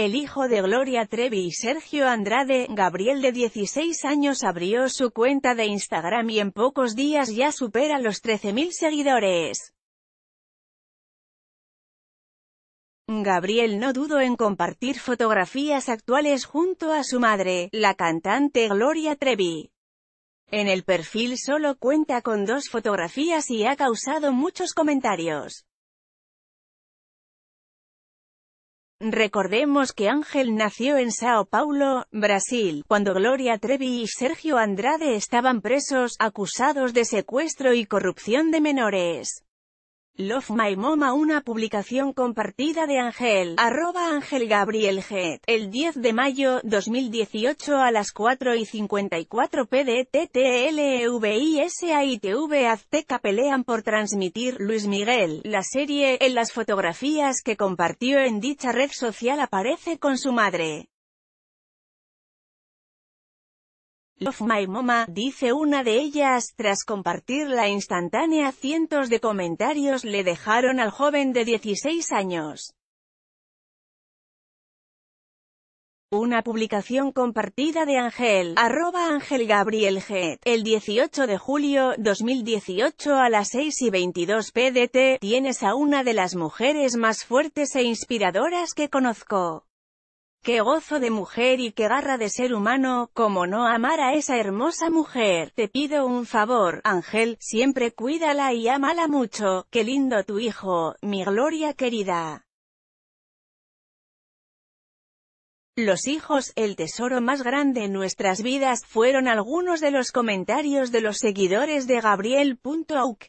El hijo de Gloria Trevi y Sergio Andrade, Gabriel de 16 años abrió su cuenta de Instagram y en pocos días ya supera los 13.000 seguidores. Gabriel no dudó en compartir fotografías actuales junto a su madre, la cantante Gloria Trevi. En el perfil solo cuenta con dos fotografías y ha causado muchos comentarios. Recordemos que Ángel nació en Sao Paulo, Brasil, cuando Gloria Trevi y Sergio Andrade estaban presos, acusados de secuestro y corrupción de menores. Love My Moma una publicación compartida de Ángel, arroba Ángel Gabriel G. E el 10 de mayo 2018 a las 4 y 54 e i t v Azteca pelean por transmitir Luis Miguel, la serie, en las fotografías que compartió en dicha red social aparece con su madre. Love My Mama, dice una de ellas, tras compartir la instantánea cientos de comentarios le dejaron al joven de 16 años. Una publicación compartida de Ángel, arroba Ángel Gabriel el 18 de julio 2018 a las 6 y 22 pdt, tienes a una de las mujeres más fuertes e inspiradoras que conozco. Qué gozo de mujer y qué garra de ser humano, como no amar a esa hermosa mujer. Te pido un favor, Ángel, siempre cuídala y ámala mucho, qué lindo tu hijo, mi gloria querida. Los hijos, el tesoro más grande en nuestras vidas, fueron algunos de los comentarios de los seguidores de Gabriel.auk.